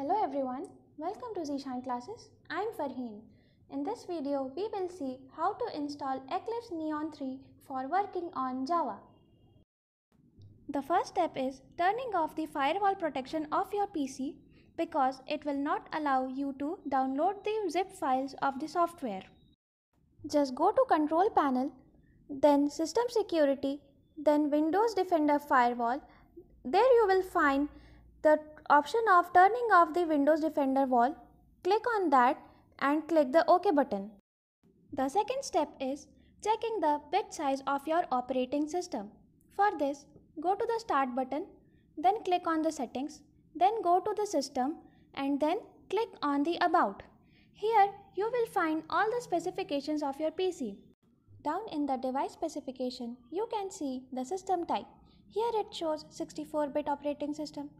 Hello everyone, welcome to Zishan classes. I am Farheen. In this video, we will see how to install Eclipse Neon 3 for working on Java. The first step is turning off the firewall protection of your PC because it will not allow you to download the zip files of the software. Just go to Control Panel, then System Security, then Windows Defender Firewall. There you will find the option of turning off the Windows Defender wall, click on that and click the OK button. The second step is checking the bit size of your operating system. For this, go to the start button, then click on the settings, then go to the system and then click on the about. Here you will find all the specifications of your PC. Down in the device specification, you can see the system type. Here it shows 64-bit operating system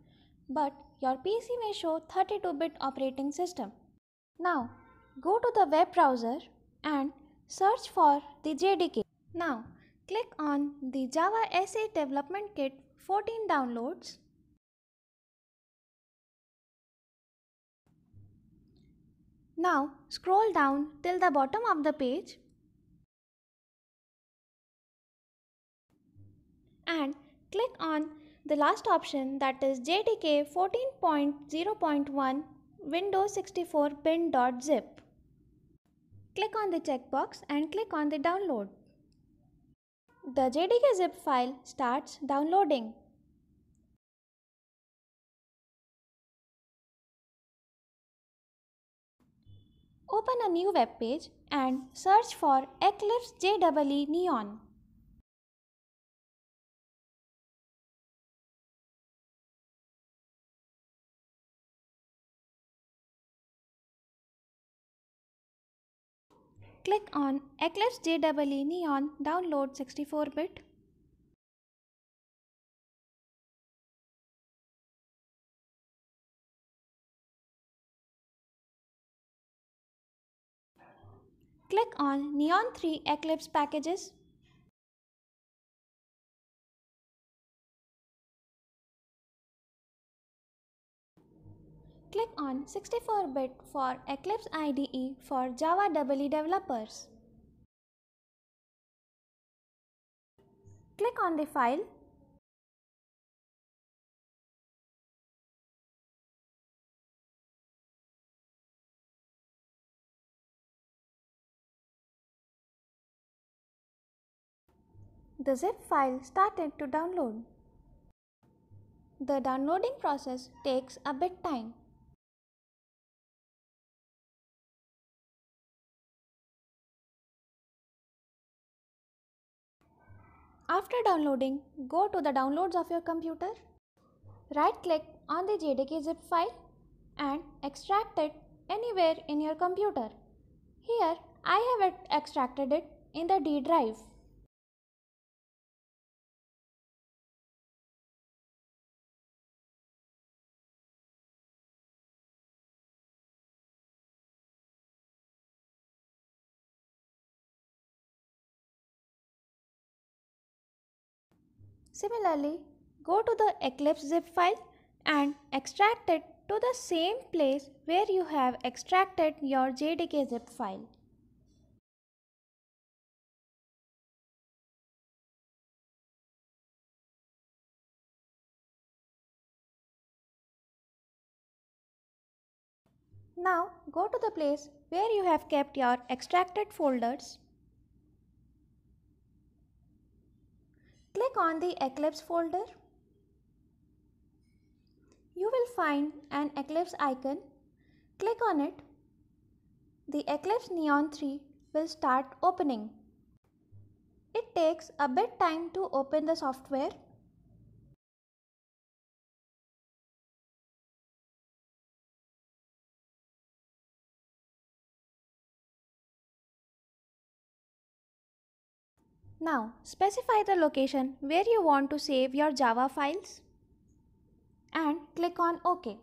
but your PC may show 32-bit operating system. Now, go to the web browser and search for the JDK. Now, click on the Java SA Development Kit 14 downloads. Now, scroll down till the bottom of the page and click on the last option that is JDK 14.0.1 Windows 64 bin.zip. Click on the checkbox and click on the download. The JDK zip file starts downloading. Open a new web page and search for Eclipse JEE Neon. Click on Eclipse JEE Neon Download 64-bit. Click on Neon 3 Eclipse Packages click on 64-bit for Eclipse IDE for Java EE developers. Click on the file the zip file started to download. The downloading process takes a bit time. After downloading, go to the downloads of your computer. Right click on the JDK zip file and extract it anywhere in your computer. Here I have extracted it in the D drive. Similarly, go to the Eclipse zip file and extract it to the same place where you have extracted your JDK zip file. Now go to the place where you have kept your extracted folders on the Eclipse folder, you will find an Eclipse icon. Click on it. The Eclipse Neon 3 will start opening. It takes a bit time to open the software Now specify the location where you want to save your Java files and click on OK.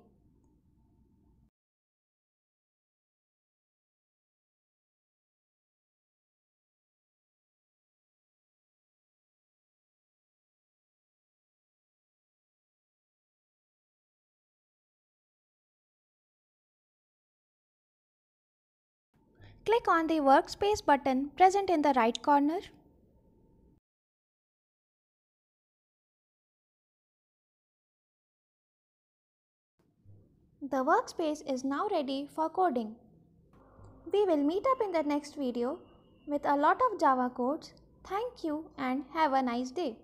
Click on the workspace button present in the right corner The workspace is now ready for coding. We will meet up in the next video with a lot of Java codes. Thank you and have a nice day.